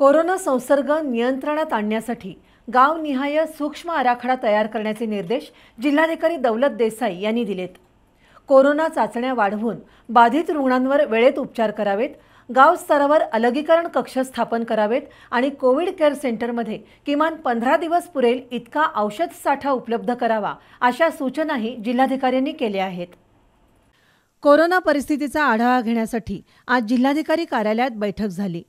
corona संसर्ग नियंत्रणात आणण्यासाठी गावनिहाय सूक्ष्म आराखडा तयार करण्याचे निर्देश जिल्हाधिकारी दौलत देसाई यांनी दिलेत कोरोना चाचण्या वाढवून बाधित रुग्णांवर वेळेत उपचार करावेत गाव स्तरावर अलगीकरण कक्ष स्थापन करावेत आणि कोविड केअर सेंटरमध्ये किमान पंधरा दिवस पुरेल इतका औषध साठा उपलब्ध करावा अशा सूचनाही जिल्हाधिकाऱ्यांनी केल्या आहेत कोरोना परिस्थितीचा आढावा घेण्यासाठी आज जिल्हाधिकारी कार्यालयात बैठक झाली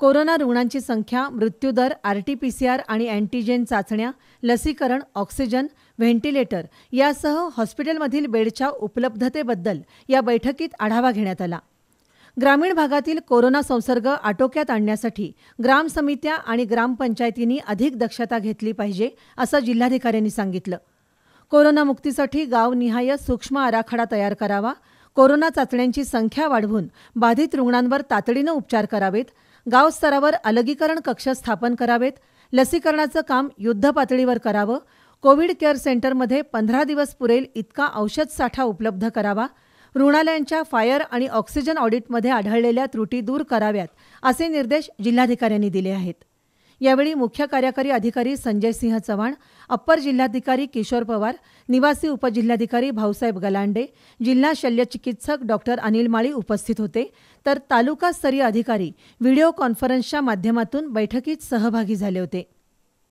कोरोना रुग्णांची संख्या मृत्यूदर आरटीपीसीआर आणि अँटीजेन चाचण्या लसीकरण ऑक्सिजन व्हेंटिलेटर यासह हॉस्पिटलमधील बेडच्या उपलब्धतेबद्दल या बैठकीत आढावा घेण्यात आला ग्रामीण भागातील कोरोना संसर्ग आटोक्यात आणण्यासाठी ग्राम समित्या आणि ग्रामपंचायतींनी अधिक दक्षता घेतली पाहिजे असं जिल्हाधिकाऱ्यांनी सांगितलं कोरोनामुक्तीसाठी गावनिहाय सूक्ष्म आराखडा तयार करावा कोरोना चाचण्यांची संख्या वाढवून बाधित रुग्णांवर तातडीनं उपचार करावेत गावस्तरावर अलगीकरण कक्ष स्थापन करावेत लसीकरणाचं काम युद्धपातळीवर करावं कोविड केअर सेंटरमध्ये पंधरा दिवस पुरेल इतका औषध साठा उपलब्ध करावा रुग्णालयांच्या फायर आणि ऑक्सिजन ऑडिटमध्ये आढळलेल्या त्रुटी दूर कराव्यात असे निर्देश जिल्हाधिकाऱ्यांनी दिले आहेत यावेळी मुख्य कार्यकारी अधिकारी संजय सिंह चव्हाण अप्पर जिल्हाधिकारी किशोर पवार निवासी उपजिल्हाधिकारी भाऊसाहेब गलांडे जिल्हा शल्य चिकित्सक डॉक्टर अनिल माळी उपस्थित होते तर तालुकास्तरीय अधिकारी व्हिडिओ कॉन्फरन्सच्या माध्यमातून बैठकीत सहभागी झाले होते